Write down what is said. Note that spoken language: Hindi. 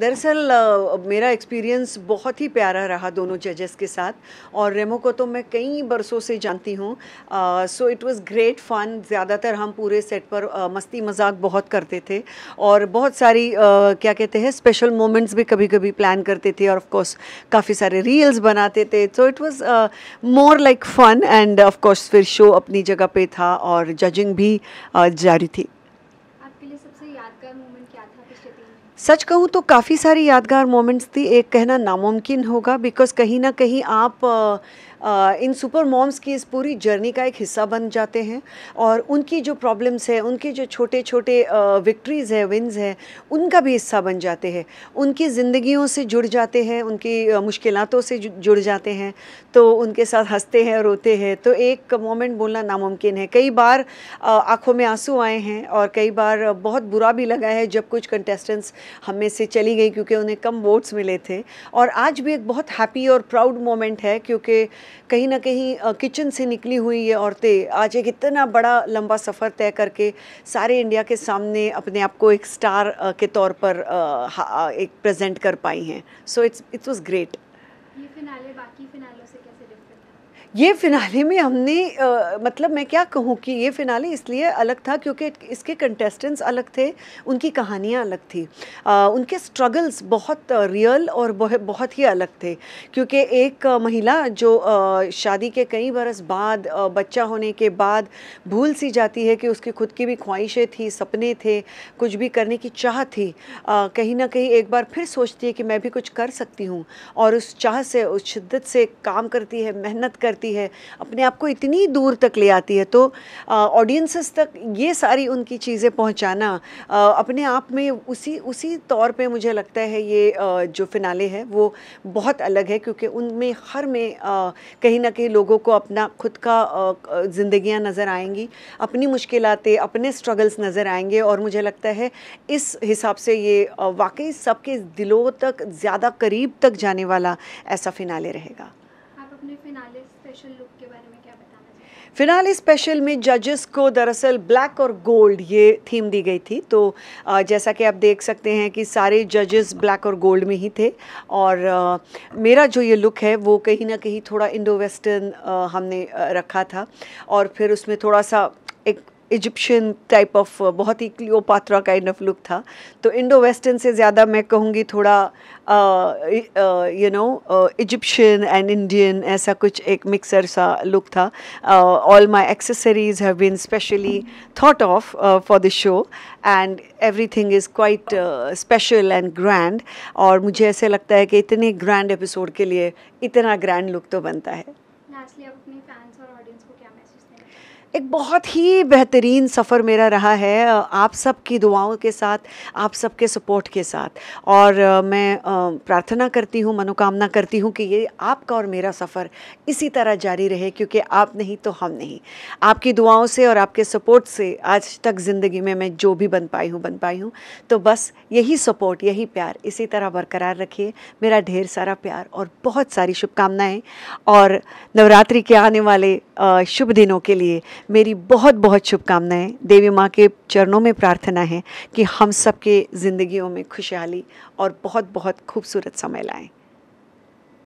दरअसल मेरा एक्सपीरियंस बहुत ही प्यारा रहा दोनों जजेस के साथ और रेमो को तो मैं कई बरसों से जानती हूँ so it was great fun ज़्यादातर हम पूरे सेट पर uh, मस्ती मजाक बहुत करते थे और बहुत सारी uh, क्या कहते हैं स्पेशल मोमेंट्स भी कभी कभी प्लान करते थे और कोर्स काफ़ी सारे रील्स बनाते थे so it was more like fun and of course फिर शो अपनी जगह पर था और जजिंग भी जारी थी सच कहूँ तो काफ़ी सारी यादगार मोमेंट्स थी एक कहना नामुमकिन होगा बिकॉज कहीं ना कहीं आप इन सुपर मॉम्स की इस पूरी जर्नी का एक हिस्सा बन जाते हैं और उनकी जो प्रॉब्लम्स है उनके जो छोटे छोटे विक्ट्रीज़ है विन्स हैं उनका भी हिस्सा बन जाते हैं उनकी ज़िंदगियों से जुड़ जाते हैं उनकी मुश्किलों से जुड़ जाते हैं तो उनके साथ हंसते हैं रोते हैं तो एक मोमेंट बोलना नामुमकिन है कई बार आँखों में आंसू आए हैं और कई बार बहुत बुरा भी लगा है जब कुछ कंटेस्टेंट्स हम में से चली गई क्योंकि उन्हें कम वोट्स मिले थे और आज भी एक बहुत हैप्पी और प्राउड मोमेंट है क्योंकि कहीं ना कहीं किचन से निकली हुई ये औरतें आज एक इतना बड़ा लंबा सफ़र तय करके सारे इंडिया के सामने अपने आप को एक स्टार के तौर पर एक प्रेजेंट कर पाई हैं so it's it was great ये फिनाले बाकी फिनाले ये फिनाले में हमने आ, मतलब मैं क्या कहूँ कि ये फिनाले इसलिए अलग था क्योंकि इसके कंटेस्टेंट्स अलग थे उनकी कहानियाँ अलग थी आ, उनके स्ट्रगल्स बहुत रियल और बहुत ही अलग थे क्योंकि एक महिला जो आ, शादी के कई बरस बाद आ, बच्चा होने के बाद भूल सी जाती है कि उसकी खुद की भी ख्वाहिशें थी सपने थे कुछ भी करने की चाह थी आ, कहीं ना कहीं एक बार फिर सोचती है कि मैं भी कुछ कर सकती हूँ और उस चाह से उस शिद्दत से काम करती है मेहनत कर करती है अपने आप को इतनी दूर तक ले आती है तो ऑडियंसेस तक ये सारी उनकी चीज़ें पहुंचाना आ, अपने आप में उसी उसी तौर पे मुझे लगता है ये आ, जो फिनाले है वो बहुत अलग है क्योंकि उनमें हर में कहीं ना कहीं लोगों को अपना खुद का ज़िंदगियाँ नज़र आएंगी अपनी मुश्किल अपने स्ट्रगल्स नज़र आएंगे और मुझे लगता है इस हिसाब से ये वाकई सबके दिलों तक ज़्यादा करीब तक जाने वाला ऐसा फिनाले रहेगा स्पेशल लुक के बारे में क्या बताना फिलहाल फिलहाल स्पेशल में जजेस को दरअसल ब्लैक और गोल्ड ये थीम दी गई थी तो जैसा कि आप देख सकते हैं कि सारे जजेस ब्लैक और गोल्ड में ही थे और मेरा जो ये लुक है वो कहीं ना कहीं थोड़ा इंडो वेस्टर्न हमने रखा था और फिर उसमें थोड़ा सा एक इजिप्शियन टाइप ऑफ बहुत ही क्लियोपात्रा काइंड ऑफ लुक था तो इंडो वेस्टर्न से ज़्यादा मैं कहूँगी थोड़ा you know Egyptian and Indian ऐसा कुछ एक मिक्सर सा लुक था all my accessories have been specially thought of for the show and everything is quite special and grand और मुझे ऐसे लगता है कि इतने ग्रैंड एपिसोड के लिए इतना ग्रैंड लुक तो बनता है एक बहुत ही बेहतरीन सफ़र मेरा रहा है आप सब की दुआओं के साथ आप सब के सपोर्ट के साथ और मैं प्रार्थना करती हूँ मनोकामना करती हूँ कि ये आपका और मेरा सफ़र इसी तरह जारी रहे क्योंकि आप नहीं तो हम नहीं आपकी दुआओं से और आपके सपोर्ट से आज तक ज़िंदगी में मैं जो भी बन पाई हूँ बन पाई हूँ तो बस यही सपोर्ट यही प्यार इसी तरह बरकरार रखिए मेरा ढेर सारा प्यार और बहुत सारी शुभकामनाएँ और नवरात्रि के आने वाले शुभ दिनों के लिए मेरी बहुत बहुत शुभकामनाएं देवी माँ के चरणों में प्रार्थना है कि हम सबके ज़िंदगियों में खुशहाली और बहुत बहुत खूबसूरत समय लाएं